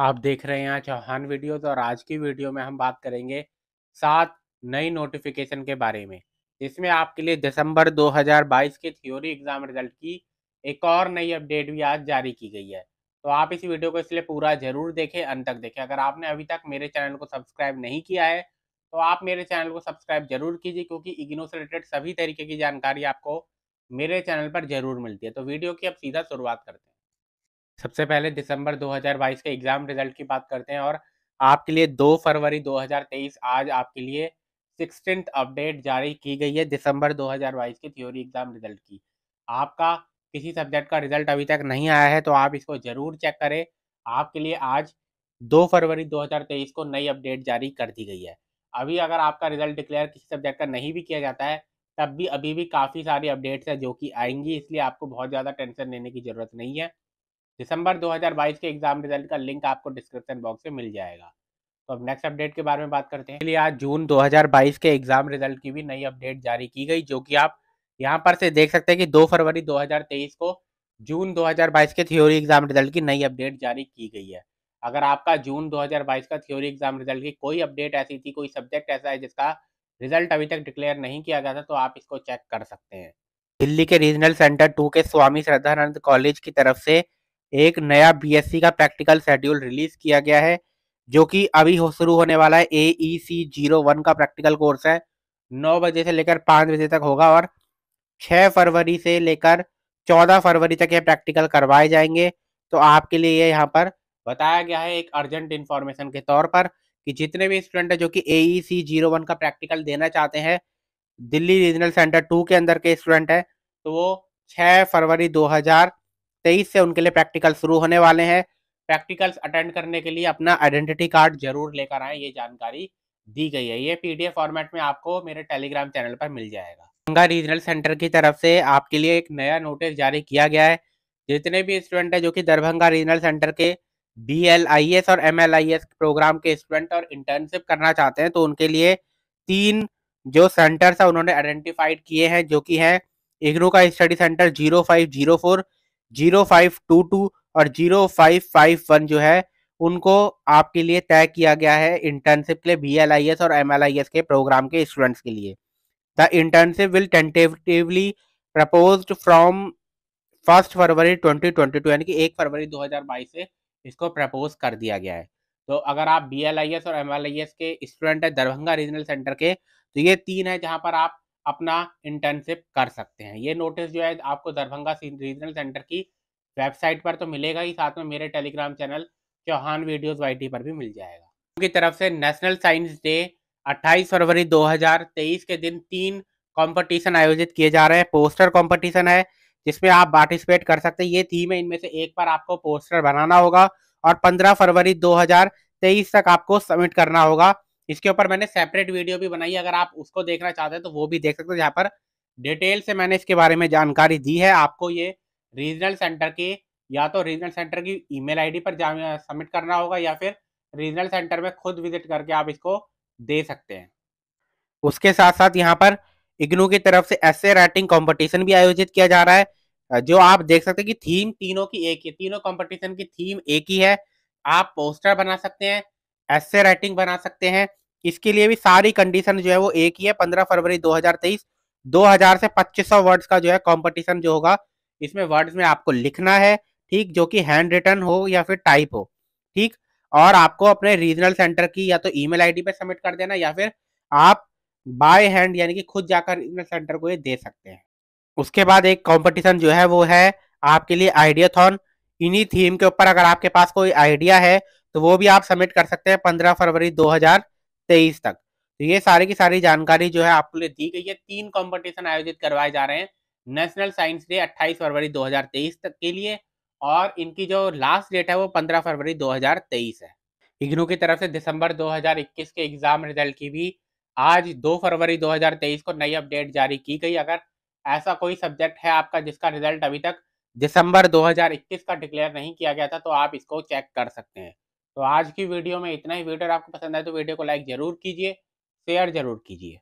आप देख रहे हैं चौहान वीडियो और आज की वीडियो में हम बात करेंगे सात नई नोटिफिकेशन के बारे में जिसमें आपके लिए दिसंबर 2022 के थ्योरी एग्जाम रिजल्ट की एक और नई अपडेट भी आज जारी की गई है तो आप इस वीडियो को इसलिए पूरा जरूर देखें अंत तक देखें अगर आपने अभी तक मेरे चैनल को सब्सक्राइब नहीं किया है तो आप मेरे चैनल को सब्सक्राइब जरूर कीजिए क्योंकि इग्नो से रिलेटेड सभी तरीके की जानकारी आपको मेरे चैनल पर जरूर मिलती है तो वीडियो की अब सीधा शुरुआत करते हैं सबसे पहले दिसंबर 2022 के एग्जाम रिजल्ट की बात करते हैं और आपके लिए 2 फरवरी 2023 आज आपके लिए सिक्सटीन अपडेट जारी की गई है दिसंबर 2022 की थ्योरी एग्जाम रिजल्ट की आपका किसी सब्जेक्ट का रिजल्ट अभी तक नहीं आया है तो आप इसको जरूर चेक करें आपके लिए आज 2 फरवरी 2023 को नई अपडेट जारी कर दी गई है अभी अगर आपका रिजल्ट डिक्लेयर किसी सब्जेक्ट का नहीं भी किया जाता है तब भी अभी भी काफ़ी सारी अपडेट्स हैं जो कि आएंगी इसलिए आपको बहुत ज़्यादा टेंशन लेने की ज़रूरत नहीं है दिसंबर 2022 के एग्जाम रिजल्ट का लिंक आपको डिस्क्रिप्शन बॉक्स में मिल जाएगा तो अब नेक्स्ट अपडेट के बारे में बात करते हैं आज जून 2022 के एग्जाम रिजल्ट की भी नई अपडेट जारी की गई जो कि आप यहां पर से देख सकते हैं कि 2 फरवरी 2023 को जून 2022 के थ्योरी एग्जाम रिजल्ट की नई अपडेट जारी की गई है अगर आपका जून दो का थ्योरी एग्जाम रिजल्ट की कोई अपडेट ऐसी थी कोई सब्जेक्ट ऐसा है जिसका रिजल्ट अभी तक डिक्लेयर नहीं किया गया था तो आप इसको चेक कर सकते हैं दिल्ली के रीजनल सेंटर टू के स्वामी श्रद्धानंद कॉलेज की तरफ से एक नया बीएससी का प्रैक्टिकल शेड्यूल रिलीज किया गया है जो कि अभी हो शुरू होने वाला है A E C zero one का प्रैक्टिकल कोर्स है नौ बजे से लेकर पाँच बजे तक होगा और छः फरवरी से लेकर चौदह फरवरी तक ये प्रैक्टिकल करवाए जाएंगे तो आपके लिए ये यहाँ पर बताया गया है एक अर्जेंट इन्फॉर्मेशन के तौर पर कि जितने भी स्टूडेंट हैं जो कि A E C zero one का प्रैक्टिकल देना चाहते हैं दिल्ली रीजनल सेंटर टू के अंदर के स्टूडेंट हैं तो वो छः फरवरी दो हज़ार तेईस से उनके लिए प्रैक्टिकल शुरू होने वाले हैं प्रैक्टिकल्स अटेंड करने के लिए अपना आइडेंटिटी कार्ड जरूर लेकर आए ये जानकारी दी गई है ये पीडीएफ फॉर्मेट में आपको मेरे टेलीग्राम चैनल पर मिल जाएगा गंगा रीजनल सेंटर की तरफ से आपके लिए एक नया नोटिस जारी किया गया है जितने भी स्टूडेंट है जो कि दरभंगा रीजनल सेंटर के बी और एम प्रोग्राम के स्टूडेंट और इंटर्नशिप करना चाहते हैं तो उनके लिए तीन जो सेंटर्स है उन्होंने आइडेंटिफाइड किए हैं जो कि है इग्नू का study centre zero five zero four zero five two two और जीरो फाइव फाइव वन जो है उनको आपके लिए तय किया गया है इंटर्नशिप के लिए बी और एम के प्रोग्राम के स्टूडेंट्स के लिए the internship will tentatively propose from first February 2022 यानी कि एक फरवरी 2022 से इसको प्रपोज कर दिया गया है तो अगर आप बी और एम के स्टूडेंट है दरभंगा रीजनल सेंटर के तो ये तीन है जहाँ पर आप अपना इंटर्नशिप कर सकते हैं ये नोटिस जो है आपको दरभंगा रीजनल सेंटर की वेबसाइट पर तो मिलेगा ही साथ में मेरे Telegram channel Chauhan videos YT पर भी मिल जाएगा उनकी तरफ से नेशनल साइंस डे 28 फरवरी 2023 के दिन तीन कंपटीशन आयोजित किए जा रहे हैं पोस्टर कंपटीशन है जिसमें आप पार्टिसिपेट कर सकते हैं ये थीम है इनमें से एक पर आपको पोस्टर बनाना होगा और 15 फरवरी 2023 तक आपको सबमिट करना होगा इसके ऊपर मैंने सेपरेट वीडियो भी बनाई है अगर आप उसको देखना चाहते हैं तो वो भी देख सकते हो यहाँ पर डिटेल से मैंने इसके बारे में जानकारी दी है आपको ये रीजनल सेंटर की या तो रीजनल सेंटर की ईमेल आईडी पर सबमिट करना होगा या फिर रीजनल सेंटर में खुद विजिट करके आप इसको दे सकते हैं उसके साथ साथ यहाँ पर इग्नू की तरफ से ऐसे राइटिंग कंपटीशन भी आयोजित किया जा रहा है जो आप देख सकते हैं कि थीम तीनों की एक ही तीनों कंपटीशन की थीम एक ही है आप पोस्टर बना सकते हैं ऐसे राइटिंग बना सकते हैं इसके लिए भी सारी कंडीशन जो है वो एक ही है पंद्रह फरवरी 2023 2000 से 2500 वर्ड्स का जो है कंपटीशन जो होगा इसमें वर्ड्स में आपको लिखना है ठीक जो कि हैंड रिटर्न हो या फिर टाइप हो ठीक और आपको अपने रीजनल सेंटर की या तो ईमेल आईडी पे सबमिट कर देना या फिर आप बाय हैंड यानी कि खुद जाकर रीजनल सेंटर को ये दे सकते हैं उसके बाद एक कंपटीशन जो है वो है आपके लिए आइडियाथॉन इन्हीं थीम के ऊपर अगर आपके पास कोई आइडिया है तो वो भी आप सबमिट कर सकते हैं पंद्रह फरवरी 2000 तेईस तक तो ये सारी की सारी जानकारी जो है आपको दी गई है तीन कॉम्पिटिशन आयोजित करवाए जा रहे हैं नेशनल साइंस डे अट्ठाईस फरवरी दो तक के लिए और इनकी जो लास्ट डेट है वो 15 फरवरी 2023 है इग्नू की तरफ से दिसंबर 2021 के एग्जाम रिजल्ट की भी आज 2 फरवरी 2023 को नई अपडेट जारी की गई अगर ऐसा कोई सब्जेक्ट है आपका जिसका रिजल्ट अभी तक दिसंबर 2021 का डिक्लेयर नहीं किया गया था तो आप इसको चेक कर सकते हैं तो आज की वीडियो में इतना ही वीडियो आपको पसंद आए तो वीडियो को लाइक जरूर कीजिए शेयर जरूर कीजिए